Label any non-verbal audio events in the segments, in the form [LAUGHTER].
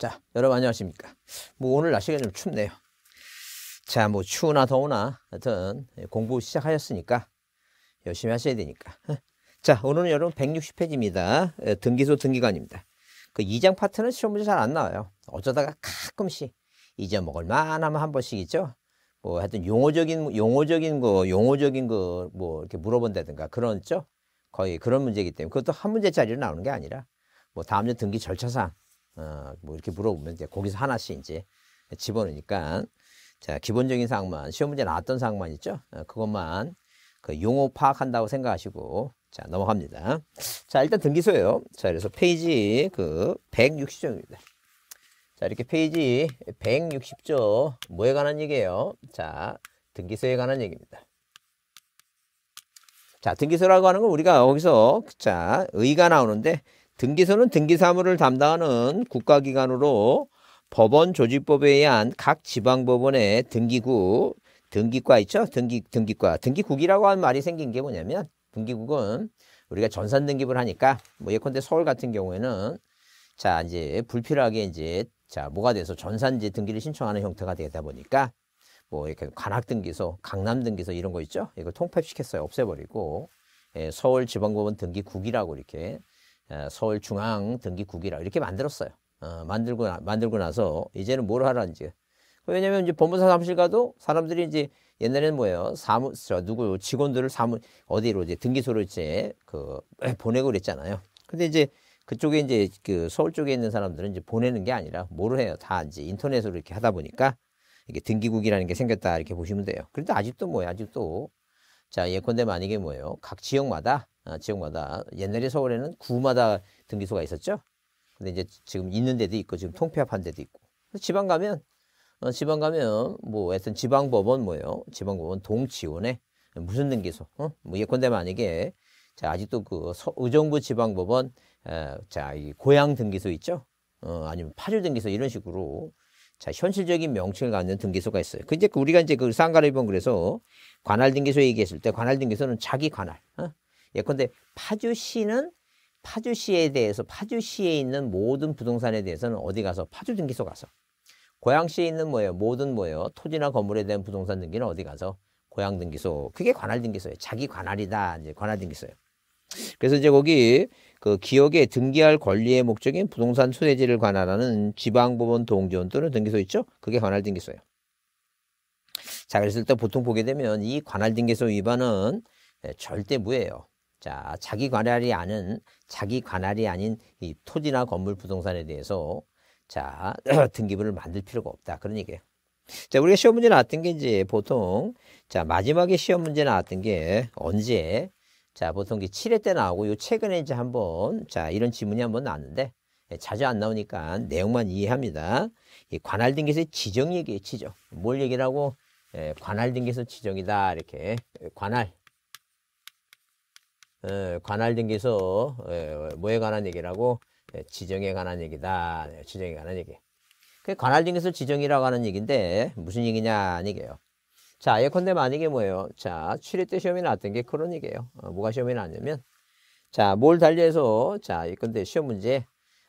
자, 여러분 안녕하십니까. 뭐 오늘 날씨가 좀 춥네요. 자, 뭐 추우나 더우나 하여튼 공부 시작하셨으니까 열심히 하셔야 되니까. 자, 오늘은 여러분 160페이지입니다. 예, 등기소 등기관입니다. 그 2장 파트는 시험 문제 잘 안 나와요. 어쩌다가 가끔씩 이어먹을 만하면 한 번씩 있죠. 뭐 하여튼 용어적인 용어적인 거 용어적인 거 뭐 이렇게 물어본다든가 그런 죠 거의 그런 문제이기 때문에 그것도 한 문제짜리로 나오는 게 아니라 뭐 다음 주 등기 절차상 어, 뭐 이렇게 물어보면 이제 거기서 하나씩 이제 집어넣으니까 자 기본적인 사항만 시험 문제 나왔던 사항만 있죠. 어, 그것만 그 용어 파악한다고 생각하시고 자 넘어갑니다. 자 일단 등기소예요. 자 그래서 페이지 그 160쪽입니다. 자 이렇게 페이지 160조 뭐에 관한 얘기예요? 자 등기소에 관한 얘기입니다. 자 등기소라고 하는 건 우리가 여기서 자 의가 나오는데 등기소는 등기사무를 담당하는 국가기관으로 법원 조직법에 의한 각 지방법원의 등기구, 등기과 있죠? 등기, 등기과. 등기국이라고 하는 말이 생긴 게 뭐냐면, 등기국은 우리가 전산 등기부를 하니까, 뭐 예컨대 서울 같은 경우에는, 자, 이제 불필요하게 이제, 자, 뭐가 돼서 전산지 등기를 신청하는 형태가 되다 보니까, 뭐 이렇게 관악등기소, 강남등기소 이런 거 있죠? 이거 통폐시켰어요. 없애버리고, 예, 서울지방법원 등기국이라고 이렇게 서울중앙 등기국이라 이렇게 만들었어요. 어, 만들고 나, 만들고 나서 이제는 뭘 하라는지. 그 왜냐면 이제 법무사 사무실 가도 사람들이 이제 옛날에는 뭐예요? 사무 누구 직원들을 사무 어디로 이제 등기소로 이제 그 [LAUGHS] 보내고 그랬잖아요. 근데 이제 그쪽에 이제 그 서울 쪽에 있는 사람들은 이제 보내는 게 아니라 뭘 해요? 다 이제 인터넷으로 이렇게 하다 보니까 이게 등기국이라는 게 생겼다 이렇게 보시면 돼요. 그런데 아직도 뭐예요? 아직도 자 예컨대 만약에 뭐예요? 각 지역마다 아, 지역마다 옛날에 서울에는 구마다 등기소가 있었죠. 근데 이제 지금 있는 데도 있고 지금 통폐합한 데도 있고. 지방 가면 어, 지방 가면 뭐 하여튼 지방법원 뭐예요? 지방법원 동지원에 무슨 등기소? 어? 뭐 예컨대 만약에 자 아직도 그 서, 의정부 지방법원 자이 고향 등기소 있죠? 어, 아니면 파주 등기소 이런 식으로 자 현실적인 명칭을 갖는 등기소가 있어요. 근데 그 제 우리가 이제 그 쌍가리본 그래서 관할 등기소 얘기했을 때 관할 등기소는 자기 관할. 어? 예컨대 파주시는 파주시에 대해서 파주시에 있는 모든 부동산에 대해서는 어디 가서 파주 등기소 가서 고양시에 있는 뭐예요 모든 뭐예요 토지나 건물에 대한 부동산 등기는 어디 가서 고양 등기소 그게 관할 등기소예요 자기 관할이다 이제 관할 등기소예요 그래서 이제 거기 그 기업에 등기할 권리의 목적인 부동산 소재지를 관할하는 지방법원 동원 또는 등기소 있죠 그게 관할 등기소예요 자 그래서 일단 보통 보게 되면 이 관할 등기소 위반은 예, 절대 무예요 자, 자기 관할이 아닌 자기 관할이 아닌 이 토지나 건물 부동산에 대해서 자, [CLEARS THROAT] 등기부를 만들 필요가 없다. 그런 얘기예요. 자, 우리가 시험 문제 나왔던 게 이제 보통 자, 마지막에 시험 문제 나왔던 게 언제 자, 보통 이칠회때 나오고 요 최근에 이제 한번 자, 이런 질문이 한번 나왔는데 예, 자주 안 나오니까 내용만 이해합니다. 이 관할 등기에서 지정 얘기예요, 지정. 뭘 얘기라고? 예, 관할 등기에서 지정이다. 이렇게 관할 어, 관할 등기소 어, 뭐에 관한 얘기라고 예, 지정에 관한 얘기다. 네, 지정에 관한 얘기. 그 관할 등기소 지정이라고 하는 얘기인데 무슨 얘기냐 아니예요자 예컨대 만약에 뭐예요. 자 7회 때 시험이 나왔던 게 그런 얘기예요. 어, 뭐가 시험이 나왔냐면 자 뭘 달리해서 자 예컨대 시험 문제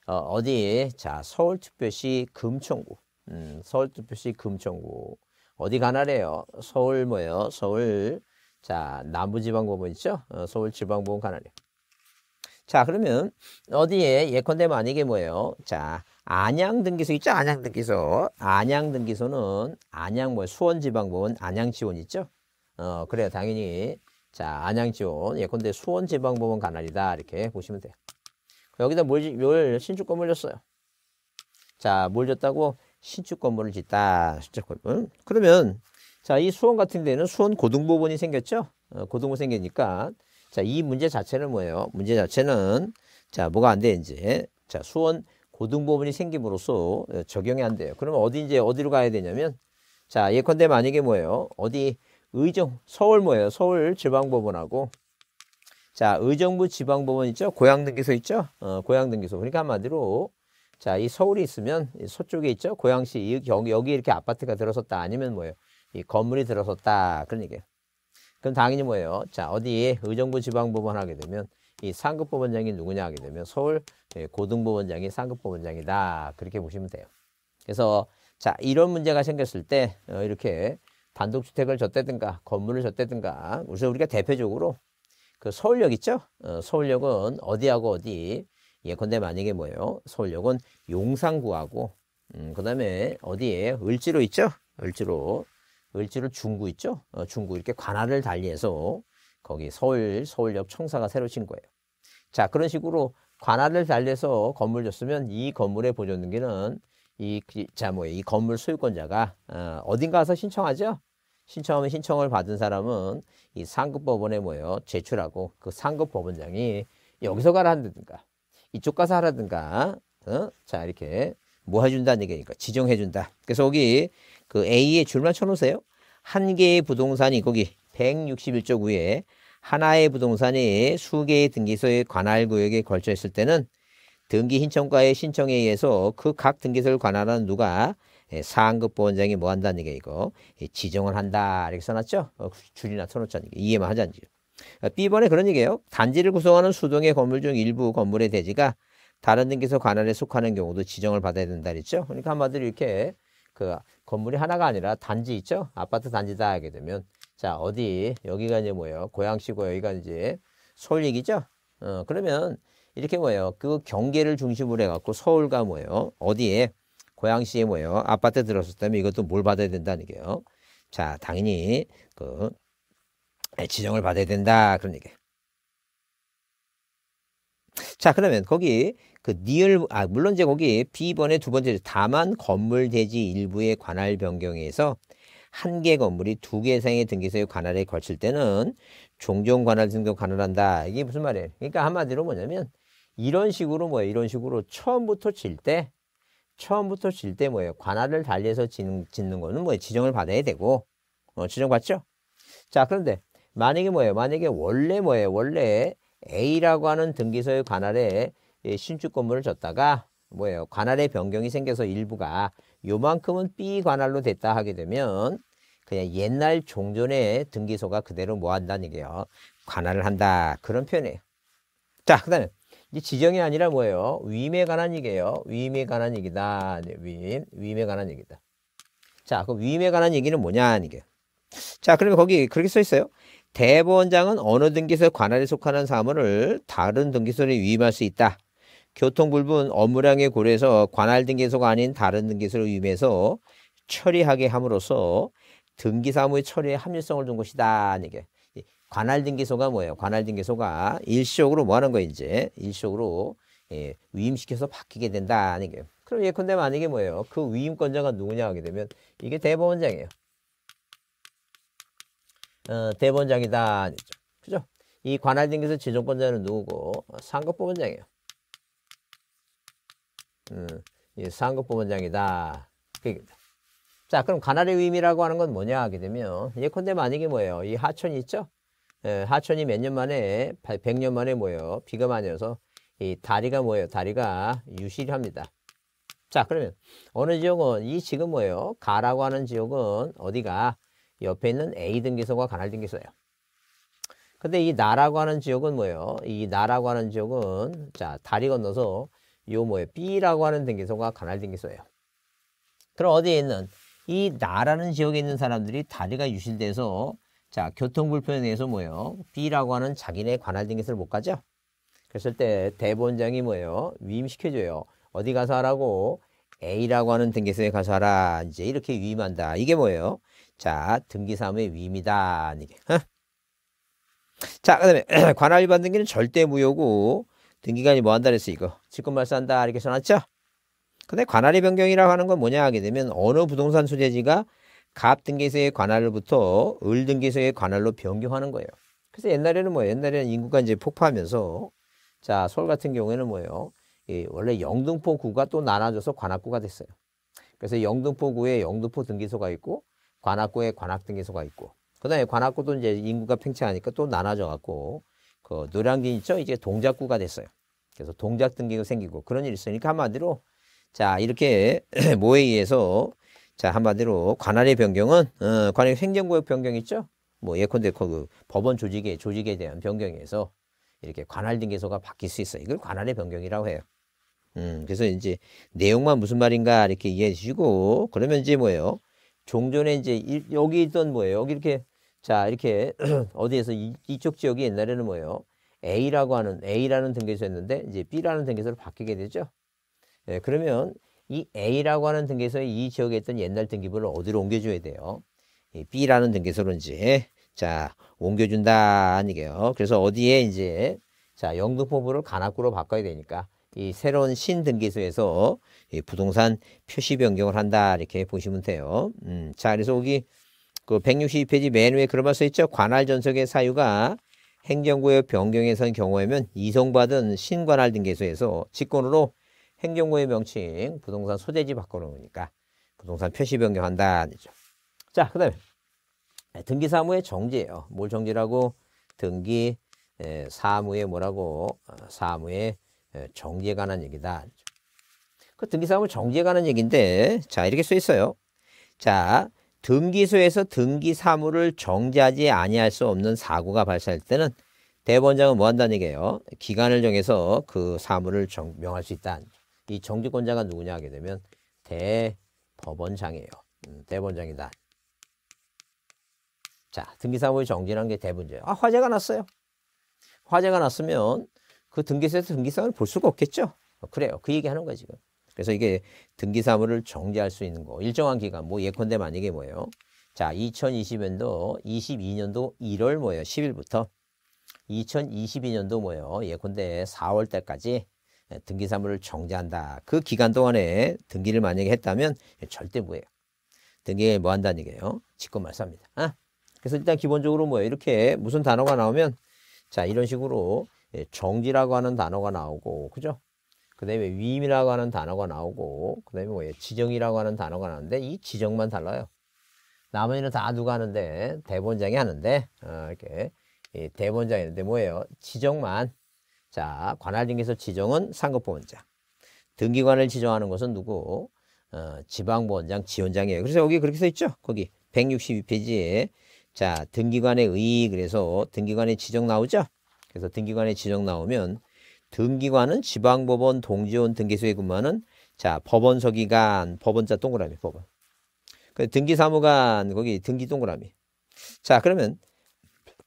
어, 어 디자 서울특별시 금천구 음, 서울특별시 금천구 어디 관할해요 서울 뭐예요. 서울 자, 남부지방법원 있죠? 어, 서울지방법원 관할이요 자, 그러면 어디에 예컨대 만약에 뭐예요? 자, 안양 등기소 있죠? 안양 등기소. 안양 등기소는 안양 뭐 수원지방법원 안양지원 있죠? 어, 그래요. 당연히 자, 안양지원 예컨대 수원지방법원 관할이다. 이렇게 보시면 돼요. 여기다 뭘, 뭘 신축 건물 줬어요. 자, 뭘 줬다고? 신축 건물을 짓다. 신축 건물. 그러면 자, 이 수원 같은 데는 수원 고등법원이 생겼죠? 어, 고등부 생기니까. 자, 이 문제 자체는 뭐예요? 문제 자체는 자, 뭐가 안 되는지. 자, 수원 고등법원이 생김으로써 어, 적용이 안 돼요. 그러면 어디 이제 어디로 가야 되냐면 자, 예컨대 만약에 뭐예요? 어디 의정 서울 뭐예요? 서울 지방법원하고 자, 의정부 지방법원 있죠? 고향 등기소 있죠? 어, 고향 등기소. 그러니까 한마디로 자, 이 서울이 있으면 서쪽에 있죠? 고양시 여기 이렇게 아파트가 들어섰다 아니면 뭐예요? 이 건물이 들어섰다. 그런 얘기예요. 그럼 당연히 뭐예요? 자, 어디 에 의정부 지방법원 하게 되면 이 상급법원장이 누구냐 하게 되면 서울 예, 고등법원장이 상급법원장이다. 그렇게 보시면 돼요. 그래서 자, 이런 문제가 생겼을 때 어, 이렇게 단독주택을 줬다든가 건물을 줬다든가 우선 우리가 대표적으로 그 서울역 있죠? 어, 서울역은 어디하고 어디 예컨대 만약에 뭐예요? 서울역은 용산구하고 음, 그 다음에 어디에 을지로 있죠? 을지로 을지를 중구 있죠? 어, 중구 이렇게 관할을 달리해서 거기 서울 서울역 청사가 새로 친 거예요. 자 그런 식으로 관할을 달리해서 건물 줬으면 이 건물의 보존등기는 이자뭐이 건물 소유권자가 어, 어딘가 서 신청하죠. 신청하면 신청을 받은 사람은 이 상급 법원에 모여 제출하고 그 상급 법원장이 여기서 가라든가 한다 이쪽 가서 하라든가 어? 자 이렇게 뭐 해준다는 얘기니까 지정해준다. 그래서 여기 그 A에 줄만 쳐놓으세요. 한 개의 부동산이 거기 161조 구에 하나의 부동산이 수개의 등기소의 관할 구역에 걸쳐 있을 때는 등기 신청과의 신청에 의해서 그 각 등기소를 관할하는 누가 예, 상급 보원장이 뭐 한다는 얘기야 이거 예, 지정을 한다 이렇게 써놨죠 어, 줄이나 쳐놓자는 얘기 이해만 하자는 얘기 어, B번에 그런 얘기예요 단지를 구성하는 수동의 건물 중 일부 건물의 대지가 다른 등기소 관할에 속하는 경우도 지정을 받아야 된다 그랬죠 그러니까 한마디로 이렇게 그 건물이 하나가 아니라 단지 있죠? 아파트 단지다 하게 되면 자 어디 여기가 이제 뭐예요? 고양시고 여기가 이제 서울릭이죠 어, 그러면 이렇게 뭐예요? 그 경계를 중심으로 해갖고 서울과 뭐예요? 어디에? 고양시에 뭐예요? 아파트 들었을 때면 이것도 뭘 받아야 된다는 게요? 자 당연히 그 지정을 받아야 된다 그런 얘기. 자 그러면 거기 그니얼아 물론 제거이 B번의 두 번째 다만 건물 대지 일부의 관할 변경에서 한 개 건물이 두개 이상의 등기소유 관할에 걸칠 때는 종종 관할 등록 관할한다. 이게 무슨 말이에요? 그러니까 한마디로 뭐냐면 이런 식으로 뭐예 이런 식으로 처음부터 질 때 처음부터 질 때 뭐예요? 관할을 달리해서 짓는, 짓는 거는 뭐예 지정을 받아야 되고 어, 지정받죠? 자 그런데 만약에 뭐예요? 만약에 원래 뭐예요? 원래 A라고 하는 등기소의 관할에 예, 신축건물을 줬다가 뭐예요? 관할의 변경이 생겨서 일부가 요만큼은 B 관할로 됐다 하게 되면 그냥 옛날 종전의 등기소가 그대로 뭐 한다는 얘기예요. 관할을 한다. 그런 표현이에요. 자, 그 다음에 이 지정이 아니라 뭐예요? 위임에 관한 얘기예요. 위임에 관한 얘기다. 네, 위임. 위임에 관한 얘기다. 자, 그럼 위임에 관한 얘기는 뭐냐? 이게. 자, 그러면 거기 그렇게 써 있어요. 대법원장은 어느 등기소에 관할에 속하는 사물을 다른 등기소에 위임할 수 있다. 교통불분 업무량에 고려해서 관할 등기소가 아닌 다른 등기소를 유임해서 처리하게 함으로써 등기사무의 처리에 합리성을 둔 것이다. 이게 관할 등기소가 뭐예요? 관할 등기소가 일시적으로 뭐 하는 거 이제 일시적으로 예, 위임시켜서 바뀌게 된다. 이게 그럼 예컨대 만약에 뭐예요? 그 위임권자가 누구냐 하게 되면 이게 대법원장이에요. 어, 대법원장이다. 그죠? 이 관할 등기소 지정권자는 누구고 상급법원장이에요. 예, 어, 상급부원장이다. 그러니까. 자, 그럼 가나의 위임이라고 하는 건 뭐냐 하게 되면 예컨대 만약에 뭐예요? 이 하천이 있죠? 예, 하천이 몇 년 만에, 100년 만에 뭐예요? 비가 많이 와서 이 다리가 뭐예요? 다리가 유실합니다. 자, 그러면 어느 지역은 이 지금 뭐예요? 가라고 하는 지역은 어디가 옆에 있는 A 등기소와 가날 등기소예요. 근데 이 나라고 하는 지역은 뭐예요? 이 나라고 하는 지역은 자 다리 건너서 요뭐모요 B라고 하는 등기소가 관할 등기소예요. 그럼 어디에 있는 이 나라는 지역에 있는 사람들이 다리가 유실돼서 자 교통 불편에 대해서 뭐예요? B라고 하는 자기네 관할 등기소를 못 가죠. 그랬을 때 대본장이 뭐예요? 위임시켜줘요. 어디 가서 하라고? A라고 하는 등기소에 가서 하라. 이제 이렇게 위임한다. 이게 뭐예요? 자, 등기사무의 위임이다. 이게. 자, 그 다음에 [CLEARS THROAT] 관할 위반 등기는 절대 무효고 등기관이 뭐 한다 그랬어 이거 직권말소 한다 이렇게 써놨죠 근데 관할의 변경이라고 하는 건 뭐냐 하게 되면 어느 부동산 소재지가 갑 등기소의 관할로부터 을 등기소의 관할로 변경하는 거예요 그래서 옛날에는 뭐 옛날에는 인구가 이제 폭파하면서 자 서울 같은 경우에는 뭐예요 예, 원래 영등포구가 또 나눠져서 관악구가 됐어요 그래서 영등포구에 영등포 등기소가 있고 관악구에 관악 등기소가 있고 그 다음에 관악구도 이제 인구가 팽창하니까 또 나눠져 갖고 그 노량진 있죠? 이제 동작구가 됐어요. 그래서 동작 등기가 생기고 그런 일이 있으니까 한마디로 자 이렇게 [CLEARS THROAT] 모에 의해서 자 한마디로 관할의 변경은 어, 관할 행정구역 변경 있죠? 뭐 예컨대 그 법원 조직의 조직에 대한 변경에서 이렇게 관할 등기소가 바뀔 수 있어요. 이걸 관할의 변경이라고 해요. 음, 그래서 이제 내용만 무슨 말인가 이렇게 이해해 주시고 그러면 이제 뭐예요? 종전에 이제 일, 여기 있던 뭐예요? 여기 이렇게 자, 이렇게 [CLEARS THROAT] 어디에서 이, 쪽 지역이 옛날에는 뭐예요? A라고 하는 A라는 등계소였는데 이제 B라는 등계소로 바뀌게 되죠. 예, 그러면 이 A라고 하는 등계소에 이 지역에 있던 옛날 등기부를 어디로 옮겨줘야 돼요? 이 B라는 등계소로 이제 자 옮겨준다 아니게요. 그래서 어디에 이제 자 영등포부를 간악구로 바꿔야 되니까 이 새로운 신등기소에서 이 부동산 표시 변경을 한다 이렇게 보시면 돼요. 음, 자 그래서 여기 그 162페이지 맨 위에 그런 말 써있죠. 관할 전석의 사유가 행정구역 변경에선 경우에면 이송받은 신관할 등계소에서 직권으로 행정구역 명칭 부동산 소재지 바꿔놓으니까 부동산 표시 변경한다. 아니죠. 자, 그 다음에 등기 사무의 정지예요. 뭘 정지라고? 등기 에, 사무의 뭐라고? 어, 사무의 에, 정지에 관한 얘기다. 그 등기 사무 정지에 관한 얘기인데 자, 이렇게 써 있어요. 자, 등기소에서 등기 사무를 정지하지 아니할 수 없는 사고가 발생할 때는 대법원장은 뭐 한다는 얘기예요? 기간을 정해서 그 사물을 정, 명할 수 있다. 이 정지권자가 누구냐 하게 되면 대법원장이에요. 음, 대법원장이다. 자, 등기사무의 정지라는 게 대문제예요. 아, 화재가 났어요. 화재가 났으면 그 등기소에서 등기사무를 볼 수가 없겠죠? 어, 그래요. 그 얘기하는 거예요, 지금. 그래서 이게 등기 사물을 정지할 수 있는 거 일정한 기간 뭐 예컨대 만약에 뭐예요? 자, 2020년도 22년도 1월 뭐예요? 10일부터 2022년도 뭐예요? 예컨대 4월 때까지 등기 사물을 정지한다. 그 기간 동안에 등기를 만약에 했다면 절대 뭐예요? 등기에 뭐 한다는 얘기예요? 직권 말소합니다. 아? 그래서 일단 기본적으로 뭐예요? 이렇게 무슨 단어가 나오면 자, 이런 식으로 예, 정지라고 하는 단어가 나오고 그죠? 그 다음에 위임이라고 하는 단어가 나오고 그 다음에 뭐예요? 지정이라고 하는 단어가 나오는데 이 지정만 달라요. 나머지는 다 누가 하는데 대본장이 하는데 어, 이렇게 이 대본장이 있는데 뭐예요? 지정만 자관할등계소 지정은 상급보원장 등기관을 지정하는 것은 누구? 어, 지방보원장, 지원장이에요. 그래서 여기 그렇게 써 있죠? 거기 162페이지에 자 등기관의 의 그래서 등기관의 지정 나오죠? 그래서 등기관의 지정 나오면 등기관은 지방법원 동지원 등기소에 근무하는 자 법원서기관 법원자 동그라미 법원 그 등기사무관 거기 등기 동그라미 자 그러면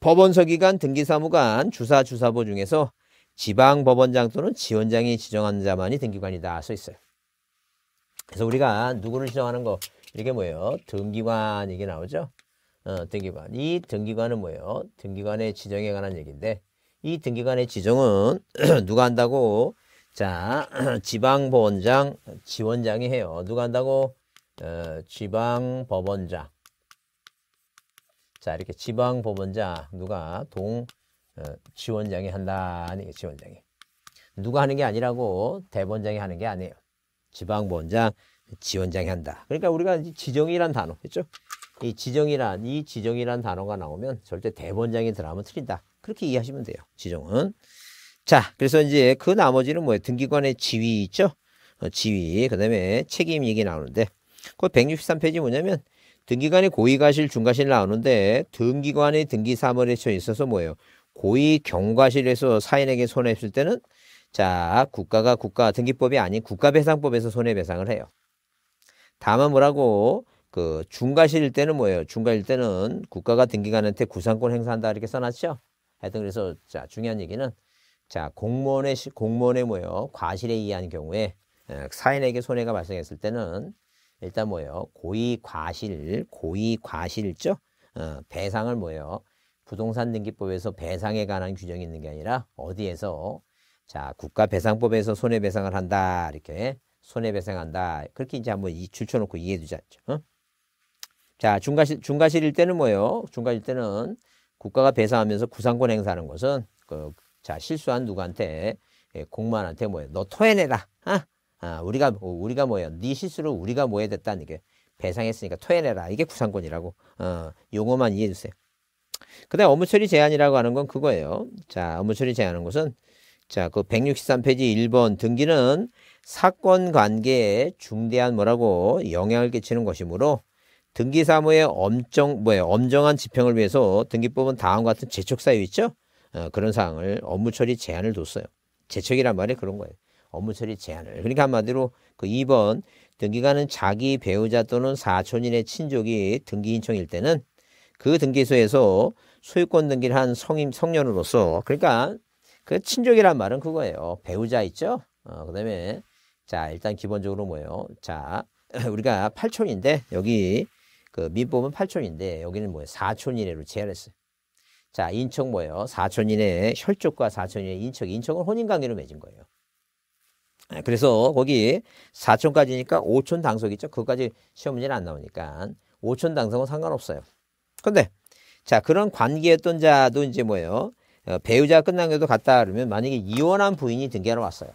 법원서기관 등기사무관 주사 주사보 중에서 지방법원장 또는 지원장이 지정한 자만이 등기관이다 써 있어요 그래서 우리가 누구를 지정하는 거 이게 뭐예요 등기관 이게 나오죠 어, 등기관 이 등기관은 뭐예요 등기관의 지정에 관한 얘기인데 이 등기관의 지정은 [CLEARS THROAT] 누가 한다고? 자, [CLEARS THROAT] 지방법원장, 지원장이 해요. 누가 한다고? 어, 지방법원장. 자, 이렇게 지방법원장, 누가 동, 어, 지원장이 한다. 아니, 지원장이. 누가 하는 게 아니라고 대본장이 하는 게 아니에요. 지방본장, 지원장이 한다. 그러니까 우리가 지정이란 단어, 그죠이 지정이란, 이 지정이란 단어가 나오면 절대 대본장이 들어가면 틀린다. 그렇게 이해하시면 돼요. 지정은. 자, 그래서 이제 그 나머지는 뭐예요? 등기관의 지위 있죠? 어, 지위, 그 다음에 책임 얘기 나오는데, 그 163페이지 뭐냐면, 등기관의 고위과실중과실 나오는데, 등기관의 등기 사물에 처해 있어서 뭐예요? 고위 경과실에서 사인에게 손해했을 때는, 자, 국가가 국가 등기법이 아닌 국가배상법에서 손해배상을 해요. 다만 뭐라고, 그중과실일 때는 뭐예요? 중과일 때는 국가가 등기관한테 구상권 행사한다 이렇게 써놨죠? 하여튼 그래서 자, 중요한 얘기는 자, 공무원의 공무원의 모여 과실에 의한 경우에 사인에게 손해가 발생했을 때는 일단 뭐예요? 고의 과실, 고의 과실죠? 어, 배상을 뭐예요? 부동산 등기법에서 배상에 관한 규정이 있는 게 아니라 어디에서 자, 국가배상법에서 손해배상을 한다. 이렇게 손해배상한다. 그렇게 이제 한번 이 줄쳐놓고 이해해 두자. 어? 자, 중과실, 중과실일 때는 뭐예요? 중과실 때는 국가가 배상하면서 구상권 행사하는 것은 그, 자 실수한 누구한테 예, 공무원한테 뭐예요? 너 토해내라. 아, 아 우리가 우리가 뭐예요? 네 실수로 우리가 뭐해 됐다는 이게 배상했으니까 토해내라. 이게 구상권이라고. 어, 용어만 이해해 주세요. 그다음 업무처리 제한이라고 하는 건 그거예요. 자, 업무처리 제한하는 것은 자, 그 163페이지 1번 등기는 사건 관계에 중대한 뭐라고 영향을 끼치는 것이므로 등기 사무의 엄정 뭐예 엄정한 집행을 위해서 등기법은 다음 과 같은 재촉 사유 있죠? 어, 그런 사항을 업무 처리 제한을 뒀어요. 재촉이란 말이 그런 거예요. 업무 처리 제한을. 그러니까 한마디로 그 2번 등기관은 자기 배우자 또는 사촌인의 친족이 등기 인청일 때는 그 등기소에서 소유권 등기를 한 성인 성년으로서 그러니까 그 친족이란 말은 그거예요. 배우자 있죠? 어, 그다음에 자, 일단 기본적으로 뭐예요? 자, [LAUGHS] 우리가 8촌인데 여기 그 민법은 8촌인데 여기는 뭐예요? 4촌 이내로 제한했어요. 자, 인척 뭐예요? 4촌 이내 혈족과 4촌 이내 인척. 인척은 혼인 관계로 맺은 거예요. 네, 그래서 거기 4촌까지니까 5촌 당석 있죠? 그것까지 시험 문제는 안 나오니까 5촌 당석은 상관없어요. 근데 자, 그런 관계였던 자도 이제 뭐예요? 어, 배우자 가 끝난 게도 같다 그러면 만약에 이혼한 부인이 등기하러 왔어요.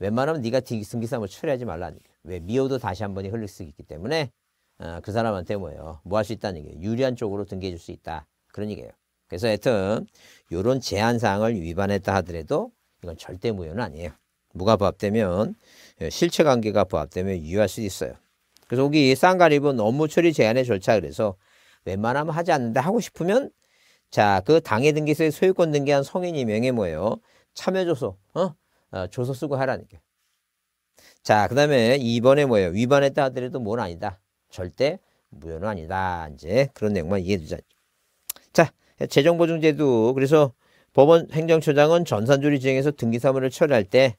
웬만하면 네가 등기사무을 처리하지 말라니까. 왜 미워도 다시 한 번이 흘릴 수 있기 때문에 어, 그 사람한테 뭐예요? 뭐 할 수 있다는 얘기예요. 유리한 쪽으로 등기해 줄 수 있다. 그런 얘기예요. 그래서 하여튼 이런 제한사항을 위반했다 하더라도 이건 절대 무효는 아니에요. 무가 부합되면 예, 실체 관계가 부합되면 유효할 수 있어요. 그래서 여기 쌍가립은 업무 처리 제한의 절차 그래서 웬만하면 하지 않는데 하고 싶으면 자그 당해 등기소에 소유권 등기한 성인이 명예 뭐예요? 참여조서 어? 어 조서 쓰고 하라니까. 자 그다음에 이번에 뭐예요? 위반했다 하더라도 뭔 아니다. 절대 무효는 아니다. 이제 그런 내용만 이해해 주자 자, 재정보증제도 그래서 법원 행정처장은 전산조리 지행에서 등기 사무를 처리할 때,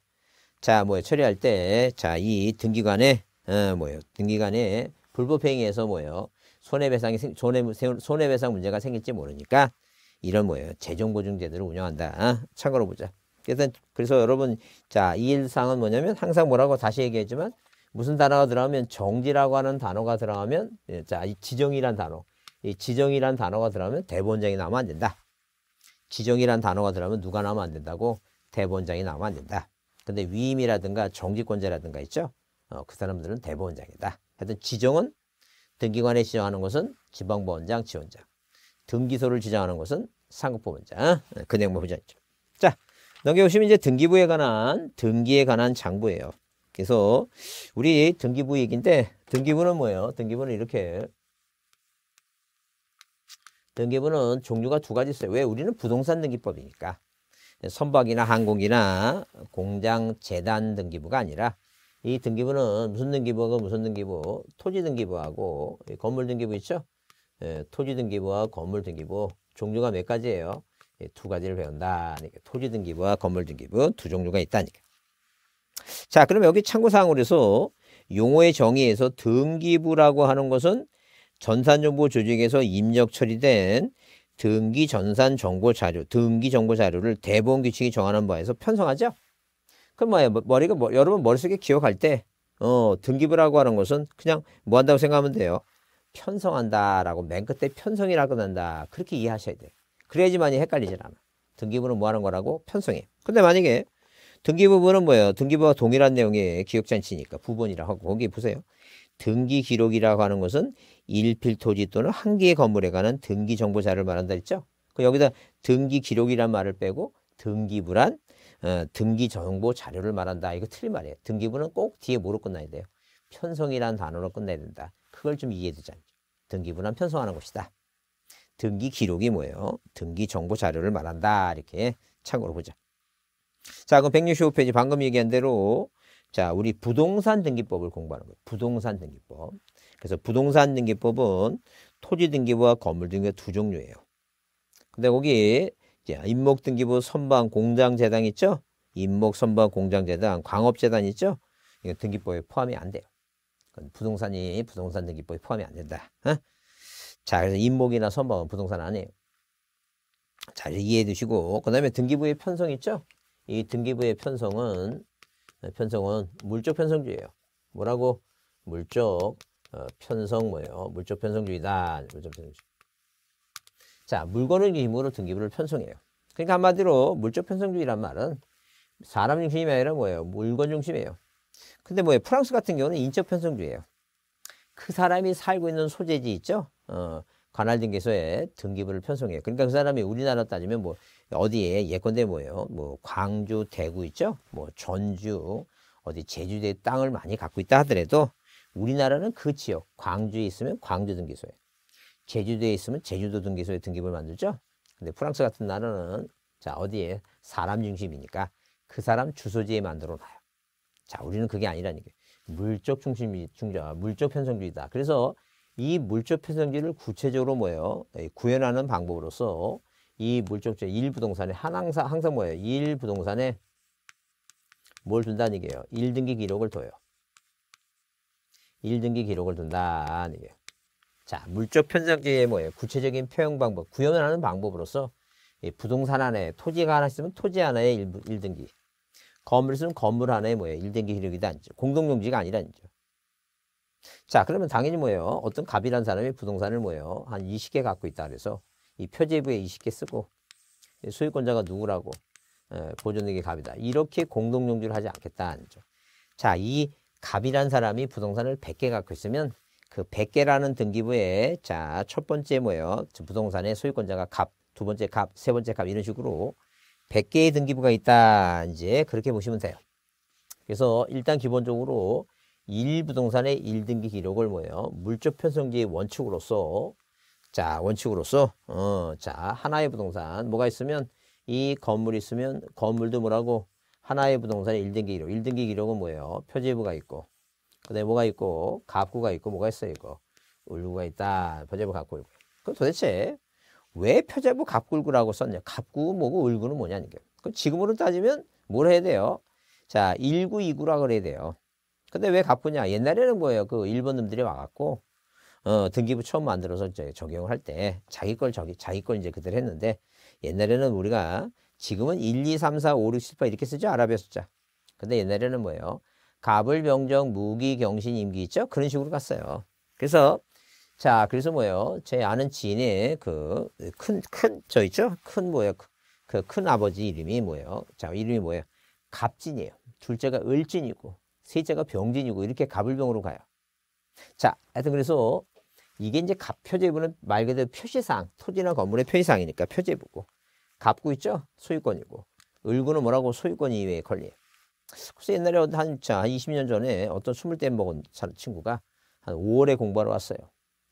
자, 뭐예요? 처리할 때, 자, 이 등기관에, 어, 뭐예요? 등기관에 불법행위에서 뭐예요? 손해배상이 생, 손해, 손해배상 문제가 생길지 모르니까 이런 뭐예요? 재정보증제도를 운영한다. 어? 참고로 보자. 그래서, 그래서 여러분, 자, 이 일상은 뭐냐면 항상 뭐라고 다시 얘기했지만 무슨 단어가 들어가면 정지라고 하는 단어가 들어가면 예, 자, 이 지정이란 단어. 이 지정이란 단어가 들어가면 대본장이 나면 안 된다. 지정이란 단어가 들어가면 누가 나면 안 된다고 대본장이 나면 안 된다. 근데 위임이라든가 정직권자라든가 있죠. 어, 그 사람들은 대본장이다 하여튼 지정은 등기관에 지정하는 것은 지방보원장 지원장. 등기소를 지정하는 것은 상급보원장 근행법원장이죠. 어? 네, 그 자, 넘겨보시면 이제 등기부에 관한 등기에 관한 장부예요. 그래서 우리 등기부얘기인데 등기부는 뭐예요? 등기부는 이렇게 등기부는 종류가 두 가지 있어요. 왜? 우리는 부동산 등기법이니까. 선박이나 항공기나 공장, 재단 등기부가 아니라 이 등기부는 무슨 등기부하고 무슨 등기부? 토지 등기부하고 건물 등기부 있죠? 예, 토지 등기부와 건물 등기부 종류가 몇 가지예요? 예, 두 가지를 배운다. 토지 등기부와 건물 등기부 두 종류가 있다니까. 자, 그럼 여기 참고사항으로서 용어의 정의에서 등기부라고 하는 것은 전산정보 조직에서 입력 처리된 등기 전산 정보 자료, 등기 정보 자료를 대본 규칙이 정하는 바에서 편성하죠. 그럼 뭐예요? 뭐, 머리가 뭐, 여러분 머릿속에 기억할 때 어, 등기부라고 하는 것은 그냥 뭐 한다고 생각하면 돼요. 편성한다라고 맨 끝에 편성이라고 한다. 그렇게 이해하셔야 돼요. 그래야지많이 헷갈리질 않아. 등기부는 뭐 하는 거라고? 편성해. 근데 만약에 등기부분은 뭐예요? 등기부와 동일한 내용의 기억잔치니까 부본이라고 하고 거기 보세요. 등기 기록이라고 하는 것은 일필 토지 또는 한 개의 건물에 관한 등기 정보자를 말한다 했죠. 그 여기다 등기 기록이란 말을 빼고 등기부란 어, 등기 정보 자료를 말한다. 이거 틀린 말이에요. 등기부는 꼭 뒤에 뭐로 끝나야 돼요? 편성이라는 단어로 끝내야 된다. 그걸 좀 이해해 두자. 등기부란 편성하는 것이다. 등기 기록이 뭐예요? 등기 정보 자료를 말한다. 이렇게 참고로 보자. 자, 그럼 165페이지 방금 얘기한 대로 자, 우리 부동산 등기법을 공부하는 거예요. 부동산 등기법. 그래서 부동산 등기법은 토지 등기부와 건물 등기부 두 종류예요. 근데 거기 이제 임목 등기부 선반 공장 재단 있죠? 임목 선반 공장 재단, 광업 재단 있죠? 이거 등기법에 포함이 안 돼요. 부동산이 부동산 등기법에 포함이 안 된다. 어? 자, 그래서 임목이나 선반은 부동산 아니에요잘 이해해 두시고 그 다음에 등기부의 편성 있죠? 이 등기부의 편성은 네, 편성은 물적 편성주의예요. 뭐라고? 물적 어, 편성 뭐예요? 물적 편성주의다. 물적 편성주의. 자, 물건을 기준으로 등기부를 편성해요. 그러니까 한마디로 물적 편성주의란 말은 사람 중심이 아니라 뭐예요? 물건 중심이에요. 근데 뭐예요? 프랑스 같은 경우는 인적 편성주의예요. 그 사람이 살고 있는 소재지 있죠? 어, 관할 등기소에 등기부를 편성해요. 그러니까 그 사람이 우리나라 따지면 뭐 어디에 예컨대 뭐예요? 뭐 광주, 대구 있죠? 뭐 전주, 어디 제주도에 땅을 많이 갖고 있다 하더라도 우리나라는 그 지역 광주에 있으면 광주 등기소에 제주도에 있으면 제주도 등기소에 등기부를 만들죠. 근데 프랑스 같은 나라는 자 어디에 사람 중심이니까 그 사람 주소지에 만들어 놔요. 자 우리는 그게 아니라니까 물적 중심이 중자 물적 편성주의다. 그래서 이 물적 편성주의를 구체적으로 뭐예요? 구현하는 방법으로서 이 물정증 일부동산에 항상 항상 뭐예요? 일부동산에 뭘 둔다는 얘기예요? 1등기 기록을 둬요. 1등기 기록을 둔다는 얘기예요. 자, 물적 편성기의 뭐예요? 구체적인 표현 방법, 구현을 하는 방법으로서 부동산 안에 토지가 하나 있으면 토지 하나의 1, 1등기, 건물 있으면 건물 하나의 뭐예요? 1등기 기록이다. 공동용지가 아니라 이죠. 자, 그러면 당연히 뭐예요? 어떤 갑이라는 사람이 부동산을 뭐예요? 한 20개 갖고 있다 그래서 이 표제부에 20개 쓰고 소유권자가 누구라고 보존에게 갑이다. 이렇게 공동용지를 하지 않겠다는 거죠. 자, 이 갑이란 사람이 부동산을 100개 갖고 있으면 그 100개라는 등기부에 자, 첫 번째 뭐예요? 부동산의 소유권자가 갑, 두 번째 갑, 세 번째 갑 이런 식으로 100개의 등기부가 있다. 이제 그렇게 보시면 돼요. 그래서 일단 기본적으로 일부동산의 1등기 기록을 뭐예요? 물적 편성지의 원칙으로서 자, 원칙으로서 어, 자, 하나의 부동산 뭐가 있으면 이 건물이 있으면 건물도 뭐라고 하나의 부동산의 1등기 기록. 1등기 기록은 뭐예요? 표제부가 있고 그다음에 뭐가 있고 갑구가 있고 뭐가 있어요, 이거? 을구가 있다. 표제부 갑구 을구. 그럼 도대체 왜 표제부 갑구 을구라고 썼냐? 갑구 뭐고 을구는 뭐냐 이게. 그 지금으로 따지면 뭘 해야 돼요? 자, 1구, 2구라고 그래야 돼요. 근데 왜 갑구냐? 옛날에는 뭐예요? 그 일본 놈들이 와갖고 어, 등기부 처음 만들어서 이제 적용을 할 때 자기 걸 자기, 자기 걸 이제 그대로 했는데 옛날에는 우리가 지금은 1, 2, 3, 4, 5, 6, 7, 8 이렇게 쓰죠. 아랍의 숫자. 근데 옛날에는 뭐예요? 갑을, 병정, 무기, 경신, 임기 있죠? 그런 식으로 갔어요. 그래서 자, 그래서 뭐예요? 제 아는 지인의 그큰 큰 저 있죠? 큰 뭐예요? 그큰 그 아버지 이름이 뭐예요? 자, 이름이 뭐예요? 갑진이에요. 둘째가 을진이고 셋째가 병진이고 이렇게 갑을병으로 가요. 자, 하여튼 그래서 이게 이제 갑표제부는말 그대로 표시사항, 토지나 건물의 표시사항이니까 표제부고 갚고 있죠? 소유권이고 을구는 뭐라고 소유권 이외의 권리예요. 그래서 옛날에 한, 자, 한 20년 전에 어떤 20대 먹은 친구가 한 5월에 공부하러 왔어요.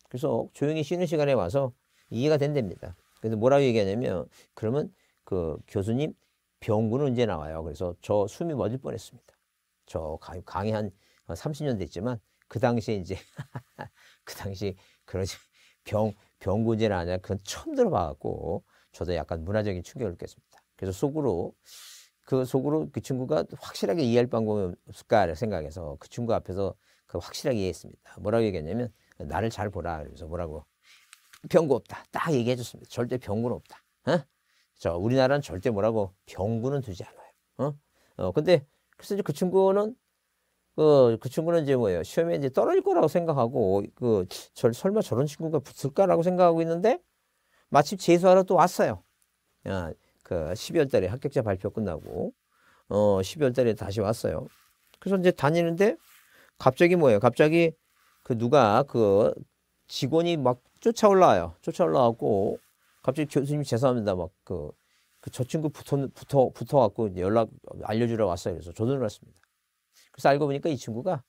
그래서 조용히 쉬는 시간에 와서 이해가 된답니다. 그래서 뭐라고 얘기하냐면 그러면 그 교수님 병구는 언제 나와요? 그래서 저 숨이 멎을 뻔했습니다. 저 강의 한 30년 됐지만 그 당시에 이제 [LAUGHS] 그 당시 그러지 병, 병군제는 아니라 그건 처음 들어봐갖고 저도 약간 문화적인 충격을 느꼈습니다. 그래서 속으로 그 속으로 그 친구가 확실하게 이해할 방법이 없을까를 생각해서 그 친구 앞에서 그 확실하게 이해했습니다. 뭐라고 얘기했냐면 나를 잘 보라 그래서 뭐라고 병구 없다 딱 얘기해 줬습니다. 절대 병구는 없다. 어? 저 우리나라는 절대 뭐라고 병구는 두지 않아요. 어? 어 근데 그래서 그 친구는 그, 그 친구는 이제 뭐예요. 시험에 이제 떨어질 거라고 생각하고, 그, 절, 설마 저런 친구가 붙을까라고 생각하고 있는데, 마침 재수하러 또 왔어요. 아, 그, 12월 달에 합격자 발표 끝나고, 어, 12월 달에 다시 왔어요. 그래서 이제 다니는데, 갑자기 뭐예요. 갑자기 그 누가 그 직원이 막 쫓아 올라와요. 쫓아 올라왔고, 갑자기 교수님 죄송합니다. 막 그, 그 저 친구 붙어, 붙어, 붙어갖고 연락 알려주러 왔어요. 그래서 조던을 했습니다. 그래서 알고 보니까 이 친구가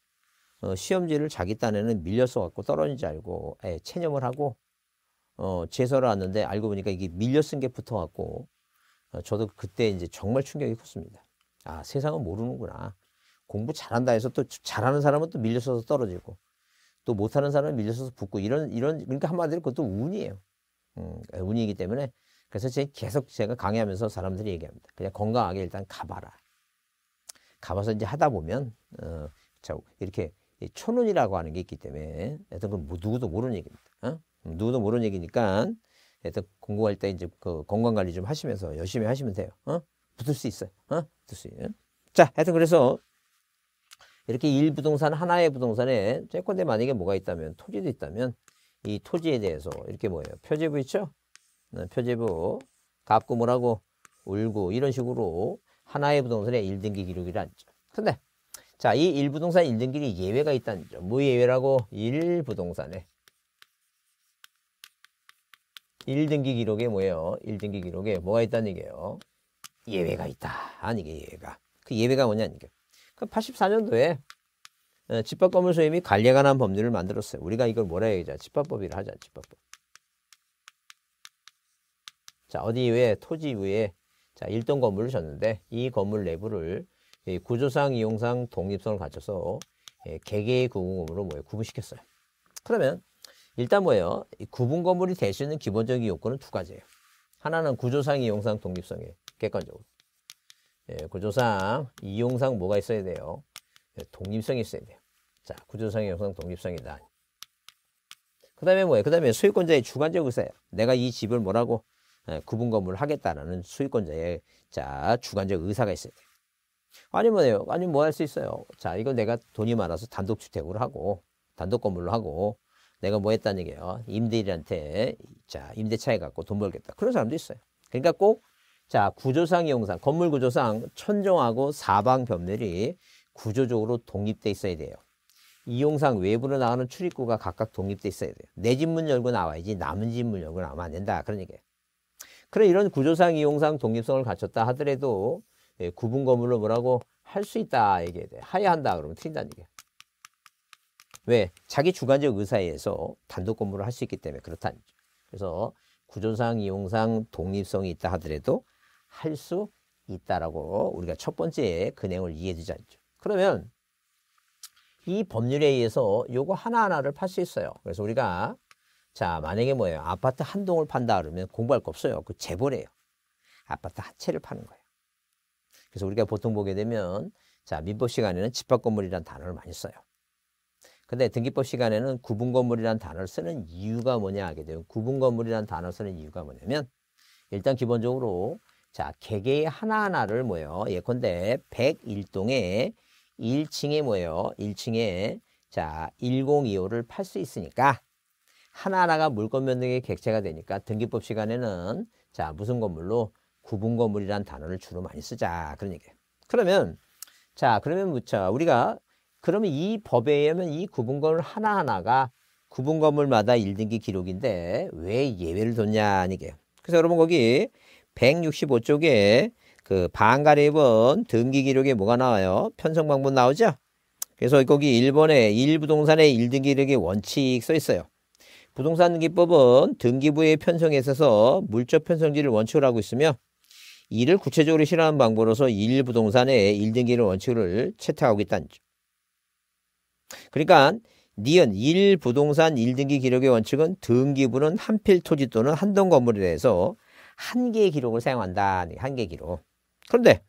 어, 시험지를 자기 딴에는 밀려서 갖고 떨어진 줄 알고 에, 예, 체념을 하고 어, 재서를 왔는데 알고 보니까 이게 밀려 쓴 게 붙어 갖고 어, 저도 그때 이제 정말 충격이 컸습니다. 아 세상은 모르는구나. 공부 잘한다 해서 또 잘하는 사람은 또 밀려서 떨어지고 또 못하는 사람은 밀려서 붙고 이런 이런 그러니까 한마디로 그것도 운이에요. 음, 운이기 때문에 그래서 제 계속 제가 강의하면서 사람들이 얘기합니다. 그냥 건강하게 일단 가봐라. 가봐서 이제 하다 보면 어, 자 이렇게 초론이라고 하는 게 있기 때문에 하여튼 그 뭐, 누구도 모르는 얘기입니다. 어? 누구도 모르는 얘기니까 하여튼 공부할 때 이제 그 건강 관리 좀 하시면서 열심히 하시면 돼요. 어? 붙을 수 있어요. 어? 붙을 수 있어요. 자, 하여튼 그래서 이렇게 일부동산 하나의 부동산에 채권대 만약에 뭐가 있다면 토지도 있다면 이 토지에 대해서 이렇게 뭐예요? 표제부 있죠? 어, 표제부 갚고 뭐라고 울고 이런 식으로 하나의 부동산의 1등기 기록이란 점. 근데 자, 이 1부동산 1등기는 예외가 있다는 점. 무 뭐 예외라고? 1부동산에 1등기 기록에 뭐예요? 1등기 기록에 뭐가 있다는 얘기예요? 예외가 있다. 아니 이게 예외가. 그 예외가 뭐냐는 얘기예요. 그 84년도에 어, 집합 건물 소유 이 관리에 관한 법률을 만들었어요. 우리가 이걸 뭐라 얘기하죠 집합법이라 하자. 집합법. 자, 어디 외에 토지 외에 자, 1동 건물을 졌는데 이 건물 내부를 구조상, 이용상 독립성을 갖춰서 예, 개개의 구분건물로 뭐예요? 구분시켰어요. 그러면 일단 뭐예요? 구분 건물이 될 수 있는 기본적인 요건은 두 가지예요. 하나는 구조상, 이용상 독립성이에요. 객관적으로. 예, 구조상, 이용상 뭐가 있어야 돼요? 예, 독립성이 있어야 돼요. 자, 구조상, 이용상 독립성이다. 그 다음에 뭐예요? 그 다음에 소유권자의 주관적 의사예요. 내가 이 집을 뭐라고 예, 구분 건물을 하겠다라는 수익권자의자 주관적 의사가 있어야 돼요. 아니면 아니면 뭐 할 수 있어요. 자 이거 내가 돈이 많아서 단독주택으로 하고 단독 건물로 하고 내가 뭐 했다는 얘기예요. 임대인한테 자 임대차에 갖고 돈 벌겠다. 그런 사람도 있어요. 그러니까 꼭자 구조상 이용상 건물 구조상 천정하고 사방 벽면이 구조적으로 독립돼 있어야 돼요. 이용상 외부로 나가는 출입구가 각각 독립돼 있어야 돼요. 내 집 문 열고 나와야지 남은 집 문 열고 나오면 안 된다. 그런 얘기예요. 그래 이런 구조상 이용상 독립성을 갖췄다 하더라도 예, 구분 건물로 뭐라고 할 수 있다 얘기해야 돼. 하야 한다 그러면 틀린다는 얘기야. 왜? 자기 주관적 의사에 의해서 단독 건물을 할 수 있기 때문에 그렇다는 거죠. 그래서 구조상 이용상 독립성이 있다 하더라도 할 수 있다라고 우리가 첫 번째 근행을 그 이해해주지 않죠. 그러면 이 법률에 의해서 요거 하나하나를 팔 수 있어요. 그래서 우리가 자, 만약에 뭐예요? 아파트 한 동을 판다 그러면 공부할 거 없어요. 그 재벌이에요. 아파트 한 채를 파는 거예요. 그래서 우리가 보통 보게 되면 자, 민법 시간에는 집합 건물이란 단어를 많이 써요. 근데 등기법 시간에는 구분 건물이란 단어를 쓰는 이유가 뭐냐 하게 되면 구분 건물이란 단어를 쓰는 이유가 뭐냐면 일단 기본적으로 자, 개개 의 하나하나를 뭐예요? 예컨대 101동에 1층에 뭐예요? 1층에 자, 1025를 팔 수 있으니까 하나하나가 물건 면동의 객체가 되니까 등기법 시간에는 자 무슨 건물로 구분 건물이란 단어를 주로 많이 쓰자 그런 얘기예요. 그러면 자 그러면 무차 우리가 그러면 이 법에 의하면 이 구분 건물 하나하나가 구분 건물마다 1등기 기록인데 왜 예외를 뒀냐 이게. 그래서 여러분 거기 165쪽에 그반가리 1번 등기 기록에 뭐가 나와요? 편성 방법 나오죠? 그래서 거기 1번에 일부동산의 1등기 기록의 원칙 써 있어요. 부동산 등기법은 등기부의 편성에 있어서 물적 편성지를 원칙으로 하고 있으며 이를 구체적으로 실현하는 방법으로서 일부동산의 일등기를 원칙을 채택하고 있다는 점. 그러니까 니은 일부동산 일등기 기록의 원칙은 등기부는 한 필 토지 또는 한동 건물에 대해서 한 개의 기록을 사용한다. 한개 기록. 그런데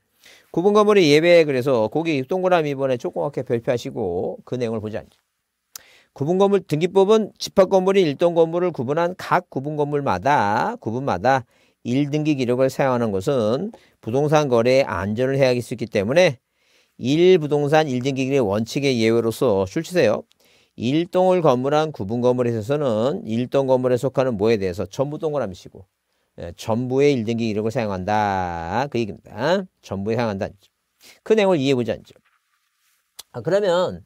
구분 건물의 예외 그래서 거기 동그라미 번에 조그맣게 별표하시고 그 내용을 보지 죠 구분건물 등기법은 집합건물이1등건물을 구분한 각 구분건물마다 구분마다 1등기 기록을 사용하는 것은 부동산 거래의 안전을 해야 할 수 있기 때문에 1부동산 1등기 기록의 원칙의 예외로서 출시세요. 1동을 건물한 구분건물에 있어서는 1동 건물에 속하는 뭐에 대해서 전부 동그라미 시고 예, 전부의 1등기 기록을 사용한다. 그 얘기입니다. 전부에 사용한다는 그 내용을 이해해보자는 점. 아, 그러면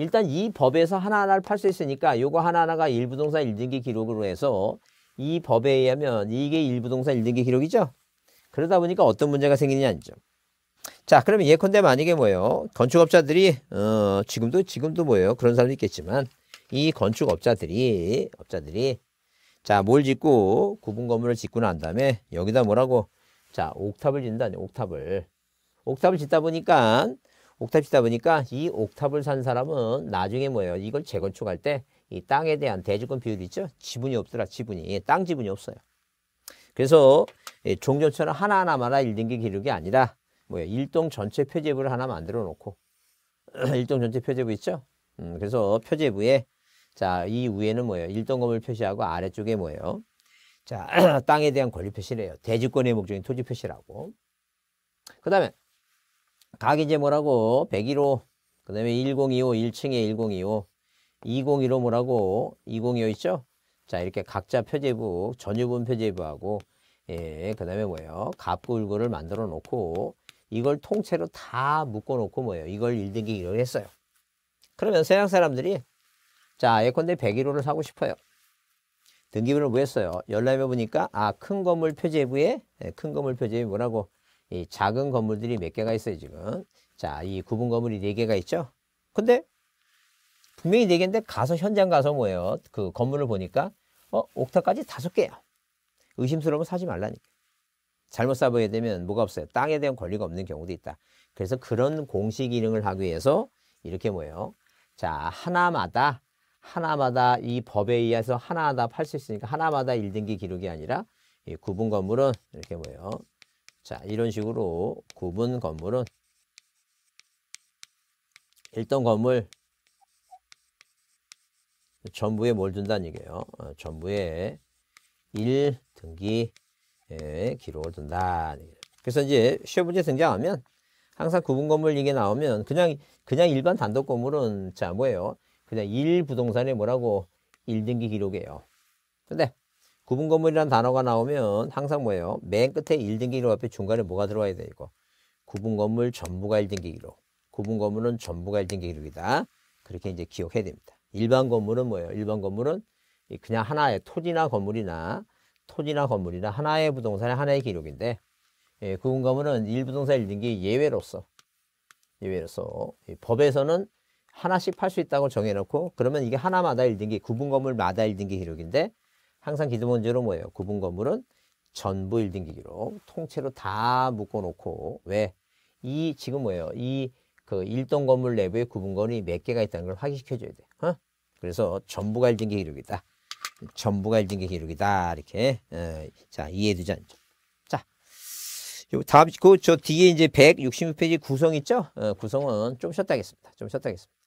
일단 이 법에서 하나하나를 팔 수 있으니까 요거 하나하나가 일부동산 1등기 기록으로 해서 이 법에 의하면 이게 일부동산 1등기 기록이죠. 그러다 보니까 어떤 문제가 생기느냐 이죠. 자, 그러면 예컨대 만약에 뭐예요? 건축업자들이 어, 지금도 지금도 뭐예요? 그런 사람도 있겠지만 이 건축업자들이 업자들이 자, 뭘 짓고 구분 건물을 짓고 난 다음에 여기다 뭐라고 자, 옥탑을 짓는다. 옥탑을 옥탑을 짓다 보니까 옥탑이다 보니까 이 옥탑을 산 사람은 나중에 뭐예요? 이걸 재건축할 때 이 땅에 대한 대주권 비율이 있죠? 지분이 없더라, 지분이. 예, 땅 지분이 없어요. 그래서 종전처럼 하나하나마다 1등기 기록이 아니라 뭐예요? 일동 전체 표제부를 하나 만들어 놓고 [CLEARS THROAT] 일동 전체 표제부 있죠? 음, 그래서 표제부에 자, 이 위에는 뭐예요? 일동 건물 표시하고 아래쪽에 뭐예요? 자, [CLEARS THROAT] 땅에 대한 권리 표시래요. 대지권의 목적인 토지 표시라고. 그 다음에 각 이제 뭐라고 101호 그 다음에 1025 1층에 1025 2015 뭐라고 2025 있죠? 자 이렇게 각자 표제부 전유분 표제부하고 예, 그 다음에 뭐예요? 갑골고를 만들어 놓고 이걸 통째로 다 묶어 놓고 뭐예요? 이걸 1등기 기록 했어요. 그러면 서양 사람들이 자 예컨대 101호를 사고 싶어요. 등기부를 뭐 했어요? 열람해 보니까 아 큰 건물 표제부에 네, 큰 건물 표제부 뭐라고 이 작은 건물들이 몇 개가 있어요, 지금. 자, 이 구분 건물이 네 개가 있죠? 근데 분명히 네 개인데 가서 현장 가서 뭐예요? 그 건물을 보니까 어, 옥타까지 다섯 개야. 의심스러우면 사지 말라니까. 잘못 사보게 되면 뭐가 없어요? 땅에 대한 권리가 없는 경우도 있다. 그래서 그런 공시 기능을 하기 위해서 이렇게 뭐예요? 자, 하나마다 하나마다 이 법에 의해서 하나하나 팔 수 있으니까 하나마다 1등기 기록이 아니라 이 구분 건물은 이렇게 뭐예요? 자, 이런 식으로 구분 건물은 1등 건물 전부에 뭘 둔다는 얘기예요. 어, 전부에 1 등기 예, 기록을 둔다. 는 얘기예요. 그래서 이제 시험 문제 등장하면 항상 구분 건물 이게 나오면 그냥 그냥 일반 단독 건물은 자 뭐예요? 그냥 1 부동산에 뭐라고 1등기 기록이에요. 근데 구분 건물이라는 단어가 나오면 항상 뭐예요? 맨 끝에 1등기 기록 앞에 중간에 뭐가 들어와야 돼 이거? 구분 건물 전부가 1등기 기록. 구분 건물은 전부가 1등기 기록이다. 그렇게 이제 기억해야 됩니다. 일반 건물은 뭐예요? 일반 건물은 그냥 하나의 토지나 건물이나 토지나 건물이나 하나의 부동산의 하나의 기록인데 예, 구분 건물은 일부동산 1등기 예외로서 예외로서 법에서는 하나씩 팔 수 있다고 정해놓고 그러면 이게 하나마다 1등기 구분 건물마다 1등기 기록인데 항상 기본적으로 뭐예요? 구분 건물은 전부 1등 기기로 통째로 다 묶어놓고 왜? 이 지금 뭐예요? 이 그 1동 건물 내부에 구분 건물이 몇 개가 있다는 걸 확인시켜줘야 돼. 어? 그래서 전부가 1등기 기록이다. 전부가 1등기 기록이다. 이렇게 어, 자 이해되지 않죠? 자, 요 다음 그저 뒤에 이제 166페이지 구성 있죠? 어, 구성은 좀 쉬었다 하겠습니다. 좀 쉬었다 하겠습니다.